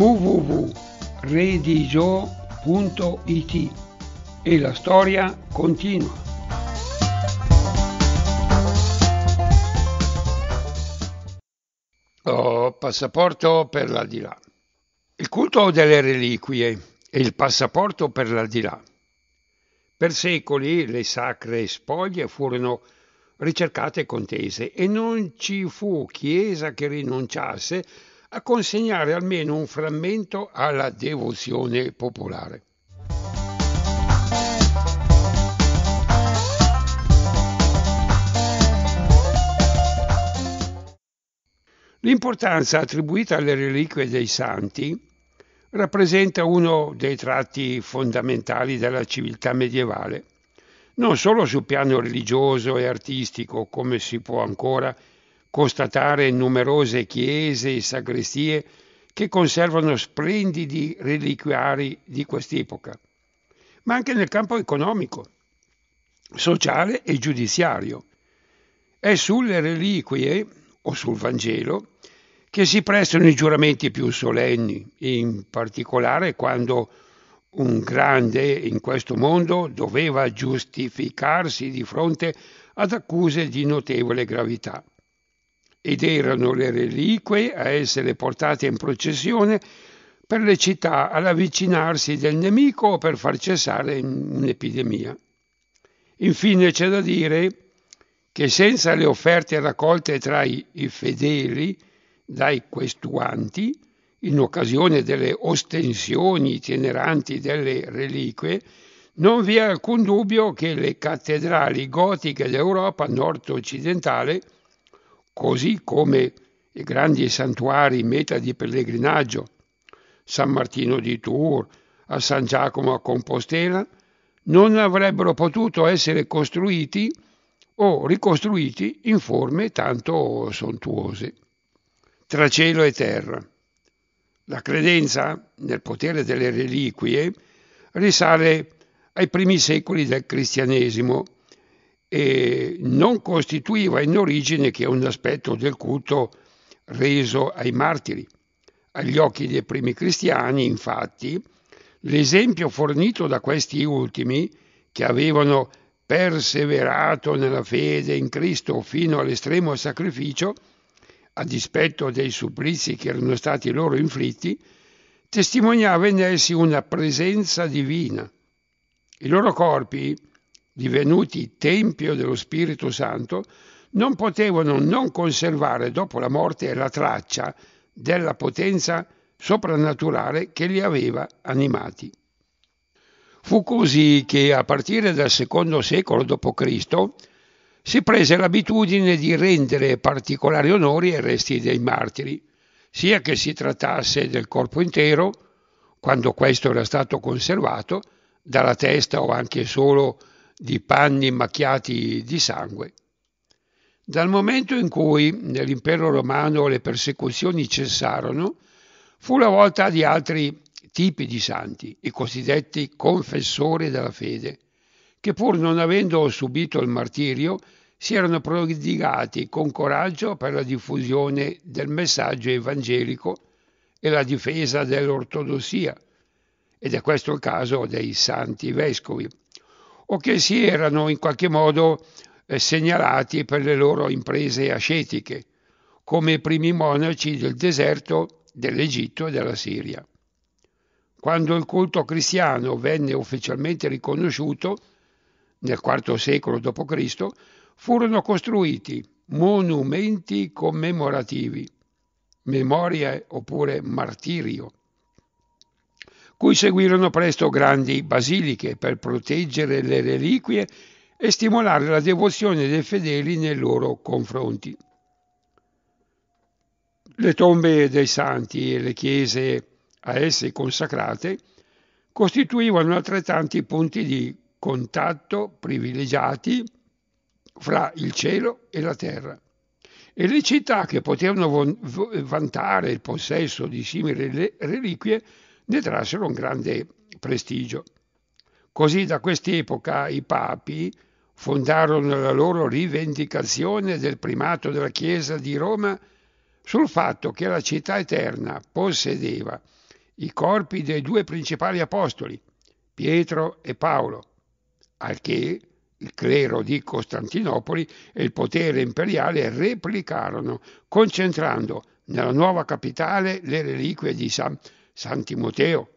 www.redigio.it e la storia continua. Oh, passaporto per l'aldilà. Il culto delle reliquie e il passaporto per l'aldilà. Per secoli le sacre spoglie furono ricercate e contese e non ci fu chiesa che rinunciasse a consegnare almeno un frammento alla devozione popolare. L'importanza attribuita alle reliquie dei santi rappresenta uno dei tratti fondamentali della civiltà medievale, non solo sul piano religioso e artistico, come si può ancora constatare numerose chiese e sagrestie che conservano splendidi reliquiari di quest'epoca, ma anche nel campo economico, sociale e giudiziario. È sulle reliquie o sul Vangelo che si prestano i giuramenti più solenni, in particolare quando un grande in questo mondo doveva giustificarsi di fronte ad accuse di notevole gravità ed erano le reliquie a essere portate in processione per le città all'avvicinarsi del nemico o per far cessare un'epidemia. Infine c'è da dire che senza le offerte raccolte tra i, fedeli dai questuanti, in occasione delle ostensioni itineranti delle reliquie, non vi è alcun dubbio che le cattedrali gotiche d'Europa nord-occidentale così come i grandi santuari meta di pellegrinaggio, San Martino di Tours, a San Giacomo a Compostela, non avrebbero potuto essere costruiti o ricostruiti in forme tanto sontuose. Tra cielo e terra. La credenza nel potere delle reliquie risale ai primi secoli del cristianesimo e non costituiva in origine che un aspetto del culto reso ai martiri. Agli occhi dei primi cristiani, infatti, l'esempio fornito da questi ultimi, che avevano perseverato nella fede in Cristo fino all'estremo sacrificio, a dispetto dei supplizi che erano stati loro inflitti, testimoniava in essi una presenza divina. I loro corpi, divenuti tempio dello Spirito Santo, non potevano non conservare dopo la morte la traccia della potenza soprannaturale che li aveva animati. Fu così che a partire dal secondo secolo d.C. si prese l'abitudine di rendere particolari onori ai resti dei martiri, sia che si trattasse del corpo intero, quando questo era stato conservato, dalla testa o anche solo di panni macchiati di sangue. Dal momento in cui nell'impero romano le persecuzioni cessarono, fu la volta di altri tipi di santi, i cosiddetti confessori della fede, che pur non avendo subito il martirio, si erano prodigati con coraggio per la diffusione del messaggio evangelico e la difesa dell'ortodossia. Ed è questo il caso dei santi vescovi, o che si erano in qualche modo eh, segnalati per le loro imprese ascetiche, come i primi monaci del deserto dell'Egitto e della Siria. Quando il culto cristiano venne ufficialmente riconosciuto, nel IV secolo d.C., furono costruiti monumenti commemorativi, memoria oppure martirio, cui seguirono presto grandi basiliche per proteggere le reliquie e stimolare la devozione dei fedeli nei loro confronti. Le tombe dei santi e le chiese a essi consacrate costituivano altrettanti punti di contatto privilegiati fra il cielo e la terra. E le città che potevano vantare il possesso di simili reliquie ne trassero un grande prestigio. Così da quest'epoca i papi fondarono la loro rivendicazione del primato della Chiesa di Roma sul fatto che la città eterna possedeva i corpi dei due principali apostoli, Pietro e Paolo, al che il clero di Costantinopoli e il potere imperiale replicarono, concentrando nella nuova capitale le reliquie di San Pietro San Timoteo,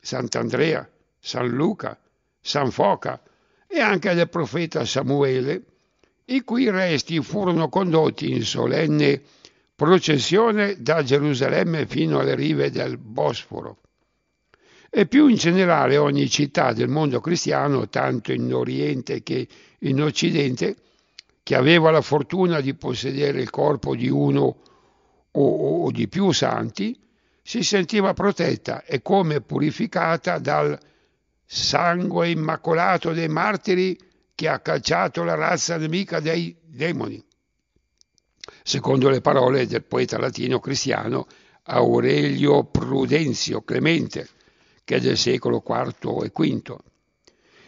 Sant'Andrea, San Luca, San Foca e anche del profeta Samuele, i cui resti furono condotti in solenne processione da Gerusalemme fino alle rive del Bosforo. E più in generale ogni città del mondo cristiano, tanto in Oriente che in Occidente, che aveva la fortuna di possedere il corpo di uno o, o di più santi, si sentiva protetta e come purificata dal sangue immacolato dei martiri che ha calciato la razza nemica dei demoni, secondo le parole del poeta latino cristiano Aurelio Prudenzio Clemente, che è del secolo IV e V.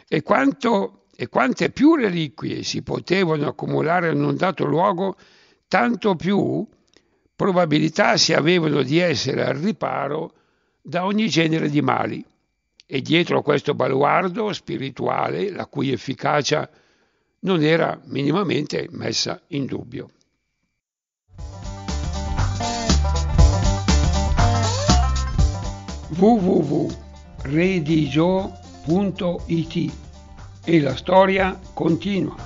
E, quanto, e quante più reliquie si potevano accumulare in un dato luogo, tanto più probabilità si avevano di essere al riparo da ogni genere di mali. E dietro a questo baluardo spirituale, la cui efficacia non era minimamente messa in dubbio. www.redigio.it e la storia continua.